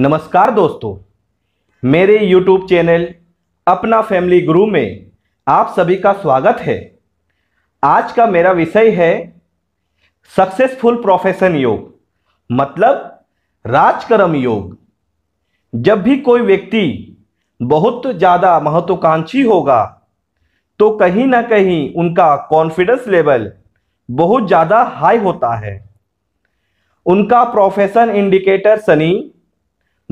नमस्कार दोस्तों मेरे YouTube चैनल अपना फैमिली गुरु में आप सभी का स्वागत है आज का मेरा विषय है सक्सेसफुल प्रोफेशन योग मतलब राजकर्म योग जब भी कोई व्यक्ति बहुत ज़्यादा महत्वाकांक्षी होगा तो कहीं ना कहीं उनका कॉन्फिडेंस लेवल बहुत ज़्यादा हाई होता है उनका प्रोफेशन इंडिकेटर सनी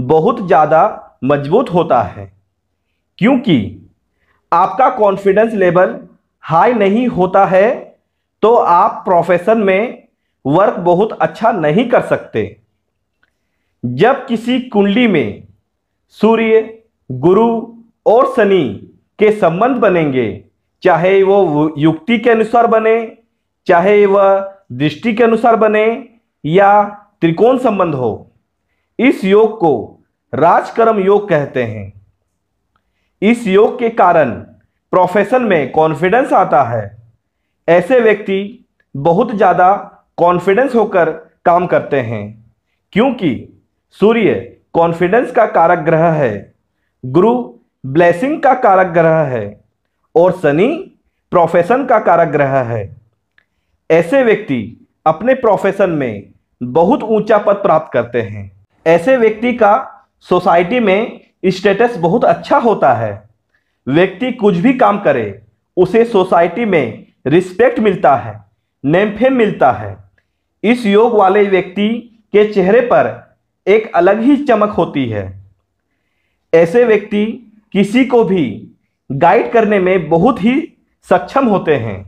बहुत ज़्यादा मजबूत होता है क्योंकि आपका कॉन्फिडेंस लेवल हाई नहीं होता है तो आप प्रोफेशन में वर्क बहुत अच्छा नहीं कर सकते जब किसी कुंडली में सूर्य गुरु और शनि के संबंध बनेंगे चाहे वो युक्ति के अनुसार बने चाहे वह दृष्टि के अनुसार बने या त्रिकोण संबंध हो इस योग को राजकर्म योग कहते हैं इस योग के कारण प्रोफेशन में कॉन्फिडेंस आता है ऐसे व्यक्ति बहुत ज़्यादा कॉन्फिडेंस होकर काम करते हैं क्योंकि सूर्य कॉन्फिडेंस का कारक ग्रह है गुरु ब्लेसिंग का कारक ग्रह है और शनि प्रोफेशन का कारक ग्रह है ऐसे व्यक्ति अपने प्रोफेशन में बहुत ऊंचा पद प्राप्त करते हैं ऐसे व्यक्ति का सोसाइटी में स्टेटस बहुत अच्छा होता है व्यक्ति कुछ भी काम करे उसे सोसाइटी में रिस्पेक्ट मिलता है नेम फेम मिलता है इस योग वाले व्यक्ति के चेहरे पर एक अलग ही चमक होती है ऐसे व्यक्ति किसी को भी गाइड करने में बहुत ही सक्षम होते हैं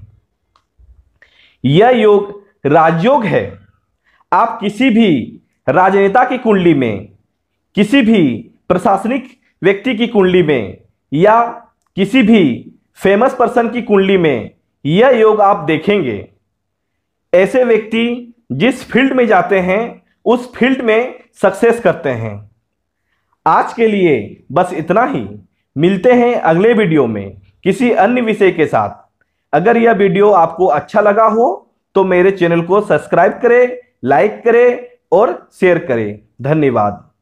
यह योग राजयोग है आप किसी भी राजनेता की कुंडली में किसी भी प्रशासनिक व्यक्ति की कुंडली में या किसी भी फेमस पर्सन की कुंडली में यह योग आप देखेंगे ऐसे व्यक्ति जिस फील्ड में जाते हैं उस फील्ड में सक्सेस करते हैं आज के लिए बस इतना ही मिलते हैं अगले वीडियो में किसी अन्य विषय के साथ अगर यह वीडियो आपको अच्छा लगा हो तो मेरे चैनल को सब्सक्राइब करें लाइक करें और शेयर करें धन्यवाद